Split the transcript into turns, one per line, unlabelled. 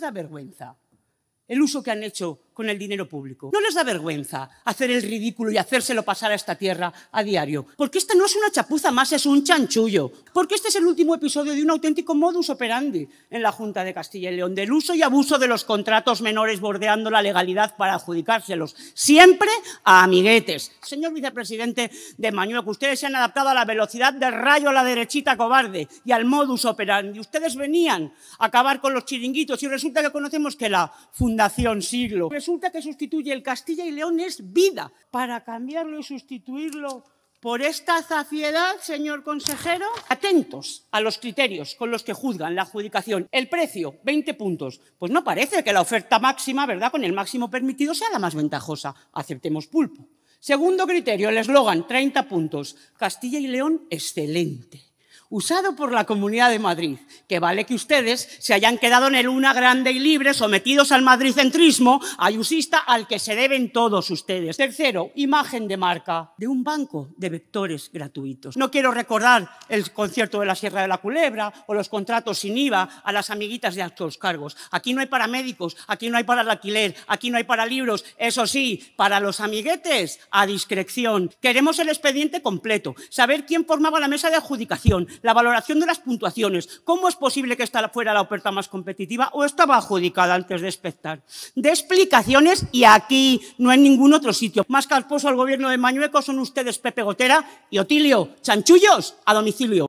da vergüenza el uso que han hecho con el dinero público. No les da vergüenza hacer el ridículo y hacérselo pasar a esta tierra a diario, porque esta no es una chapuza más, es un chanchullo, porque este es el último episodio de un auténtico modus operandi en la Junta de Castilla y León, del uso y abuso de los contratos menores bordeando la legalidad para adjudicárselos, siempre a amiguetes. Señor vicepresidente de Mañueco, ustedes se han adaptado a la velocidad del rayo a la derechita cobarde y al modus operandi. Ustedes venían a acabar con los chiringuitos y resulta que conocemos que la Fundación Siglo resulta que sustituye el Castilla y León es vida. Para cambiarlo y sustituirlo por esta zafiedad, señor consejero, atentos a los criterios con los que juzgan la adjudicación. El precio, 20 puntos. Pues no parece que la oferta máxima, ¿verdad?, con el máximo permitido sea la más ventajosa. Aceptemos pulpo. Segundo criterio, el eslogan, 30 puntos. Castilla y León, excelente usado por la Comunidad de Madrid, que vale que ustedes se hayan quedado en el una grande y libre, sometidos al madridcentrismo ayusista al que se deben todos ustedes. Tercero, imagen de marca de un banco de vectores gratuitos. No quiero recordar el concierto de la Sierra de la Culebra o los contratos sin IVA a las amiguitas de altos cargos. Aquí no hay para médicos, aquí no hay para alquiler, aquí no hay para libros. Eso sí, para los amiguetes, a discreción. Queremos el expediente completo, saber quién formaba la mesa de adjudicación, la valoración de las puntuaciones. ¿Cómo es posible que esta fuera la oferta más competitiva o estaba adjudicada antes de espectar, De explicaciones y aquí no en ningún otro sitio. Más calposo al gobierno de Mañueco son ustedes Pepe Gotera y Otilio. Chanchullos a domicilio.